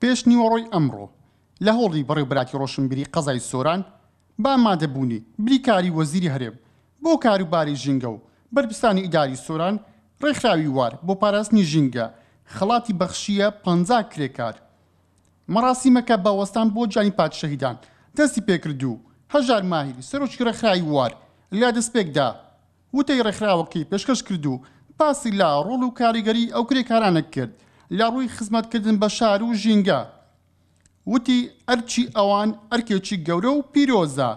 پێش نیوەڕۆی ئەمڕۆ لە هۆڵی بەڕێبراتی ڕۆشنبیری قەزای سۆران با مادەبوونی بریکاری وەزیری هەرێم بۆ کاروباری ژینگە و بەرپستانی ئیداری سۆران ڕێکخراوی وار بۆ پاراستنی ژینگە خڵاتی بەخشیە پ کرێکار مەراسیمەکە باوەستان بۆ جانی پادشەهیدان دەستی پێکردو هەژار ماهری سەرۆکی ڕێکخراوی وار لا دەستپێکدا وتەی ڕێکخراوەکەی پێشکەش کردو پاسی لا ڕۆڵ و کاریگەری ئەو کرێکارانە کرد لە ڕووی خزمەتکردن بە شار و ژینگە. وتی ئەرچی ئەوان ئەرکێکی گەورە و پیرۆزە،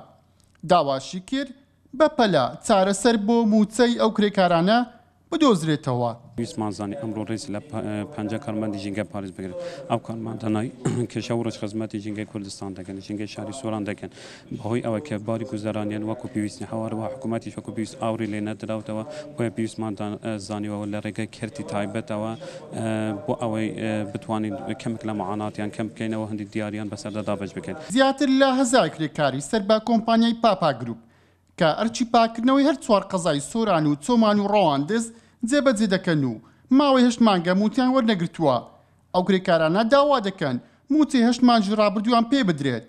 داواشی کرد بەپەلا چارەسەر بۆ موچەی ئەو کرێکارانە بدۆزرێتەوە ویسمانزانانی ئەمڕۆ ڕێز لە پنج کارمەندی ژینگە پارێز بگرن ئەو کارمانتەنای کێشە و ڕژ خزمەتی ژینگە کوردستان دەکەن ژینگە شاری سۆران دەکەن بەهۆی ئەوە کە باری گوزارانیان وەکو پێویستی هەوارەوە حکوومەتی شکو پێویست ئاوری لێ نەدراوتەوە بۆیە پێویستمان زانیەوە لە ڕێگە کردی تایبەتەوە بۆ ئەوەی بتوانین کەمک لە معاناتیان کەم بکەینەوە هەندی دیاریان بەسەردەدا بەش بکەن زیاتر لە هزار کرێکاری سەر با کۆمپانیای پاپا گروپ کە ئەرچی پاکردنەوەی هەر چوار قەزای سۆران و چۆمان و ڕەوان دەست جێبەجێ دەکەن و ماوەی هەشت مانگە موتیان وەرنەگرتووە ئەو کرێکارانە داوا دەکەن موتی هەشت مانژ ڕابردووان پێ بدرێت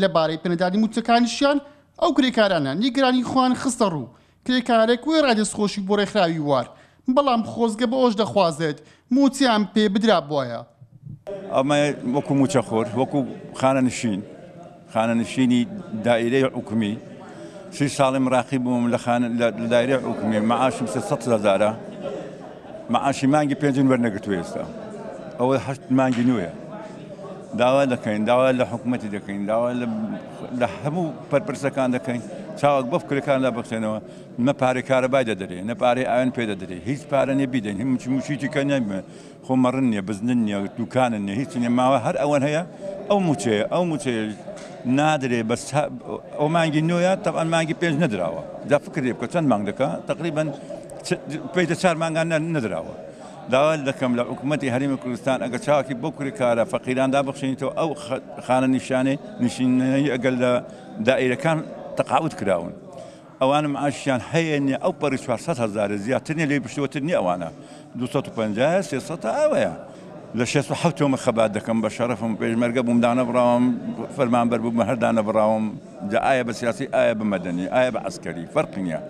لەبارەی پێنەدانی موچەکانیشیان ئەو کرێکارانە نیگرانی خوان خستە ڕوو کرێکارێک وێ ڕادێستخۆشی بۆ ڕێکخراوی وار بەڵام خۆزگە بە ئۆش دەخوازێت موچیان پێ بدرا بۆیە ئەمە وەکو موچە خۆر وەکو خانە نشین خانە نشینی دائرەی حکومی شش ساڵی مراقی بووم لە دایرە حکومی مەعاشم سە هزارە مەعاشی مانگی پێنجن وەرنەگرتو ئێستا ئەوە هەشت مانگی نوێە داوا دەکەین داوا لە حکوومەتی دەکەین داوا لە هەموو پەرپرسەکان دەکەین چاوەک بەف کرەکان لا بخسێنەوە نە پارێ کارەبای دەدرێ نە پارێ ئاوێن پێ دەدرێ هیچ پارە نیە بیدەین هیچ موچیتی کە نەبێ خۆمەڕن نیە بزنن نیە دوکانن نیە هیچ نیە ماوە هەر ئەوەن هەیە ئەو موچەیە ئەو موچەیە نادرێ بەس ئەو مانگی نوۆە تەبان مانگی پێنج نەدراوە دا فکرێ بکە چەند مانگ دەکە تقریبان پیدا چار مانگان ندراوە داوا دەکەم لە حکوومەتتی هەرمی کوردستان ئەگە چاکی بکری کارە فەقیراندا او خانه نشانه نیشانەی نشینەی ئەگەل لە دائیرەکان تەقاوت کراون ئەوانم ئاشیان هەیەنی او پەر 400 هزار زیاترنی لێ پشتوەتنی ئەوانە 250 سێ ئەوەیە لە 670مە خەبات دەکەم بە شەرفم پێشمەرگە بوومدانە بڕاوم فەرمان بەر بوو بە هەردانە بڕاوم جا ئایا بە سیاسی ئایا بمەدەنی ئایا بە ئەسکەری فەرقینە.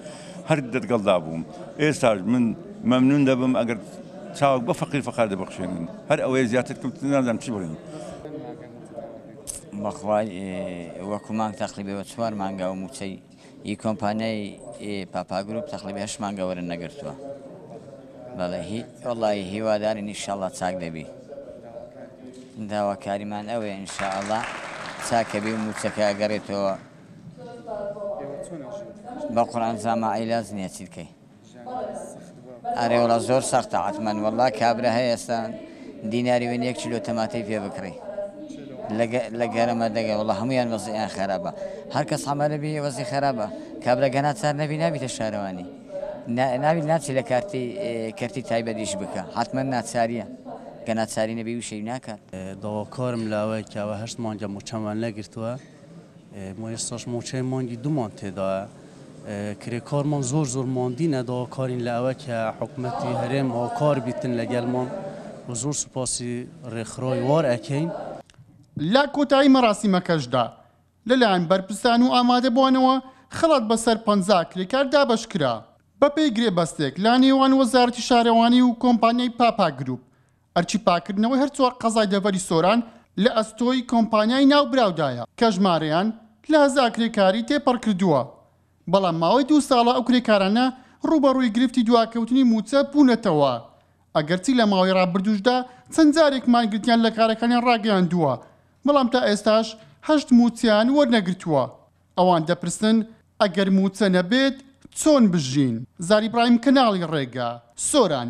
هەر دەتگەڵدا بووم ئێستاژ من مەمنون دەبم ئەگەر چاوک بە فەقیر فەقار دەبخشێنن هەر ئەوەیە زیاتر کەوت نازانم چی بڵێن بەخوای وەکومان تەقلیبەوە چوار مانگە و موچەی ئی کۆمپانیای پاپاگروپ تەقلیبێش مانگەوەرن نەگرتووە بەڵێ وڵی هیواداری نیشەڵە چاک دەبی داواکاریمان ئەوێ ئینشاءله چاکەبی و موچەکە گەڕێتەوە بە قورآان زاما ئەیلاز نییە چی بکەی ئەرێ وڵە زۆر سەختە عتمان وەڵا کابرا هەیە ئێستا دیناری وێن یەک چلو تەماتەی پێ بکڕی لە گەرممە دەگە وڵە هەمویان وەزییان خراپە هەر کەس حمەلەبی وەزی خراپە کابرا گەنا چار نەبی نابیتە شارەوانی نابیت ناچی لە کارتی اه، کردی تایبەتیش بکە حتممە ناچاریە. گەناچاری نەبی وشەی ناکات اه، داواکارم لاوەی کەوە هەشت مانگە مو لەگرتووە اه، مو ێستاش موچەی دو دومان تێداە کرێکارمان زۆر زۆر ماندینە داواکارین لە ئەوە کە حکوومەتی هەرێم هاکار بیتن لە گەلمان و زۆر سوپاسی ڕێکخڕۆی وار ئەکەین لا کۆتایی مەڕاستیمەکەشدا لەلایەن بەرپستان و ئامادەبوونەوە خڵات بەسەر پ کرێکار دابش کرا بەپی گرێبەستێک لا نێوان وەزارتی شارەوانی و کۆمپانیای پاپا گروپ ئەرچی پاکردنەوەی هەرچوار قەزای دەبەری سۆران لە ئەستۆی کۆمپانیای ناوبراودایە کە ژمارەیان لە هەزا کرێکاری تێپەڕ کردووە بەڵام ماوەی دوو ساڵە ئەو کرێکارانە ڕوبەڕووی گرفتی دواکەوتنی موچە پونەتەوە ئەگەرچی لە ماوەی ڕابردوشدا چەند جارێکمان گرتیان لە کارەکانیان ڕاگەیان دووە بەڵام تا ئێستاش هەشت موچیان وەرنەگرتووە ئەوان دەپرسن ئەگەر موچە نەبێت چۆن بژین زاری برایم کەناڵی ڕێگا سۆران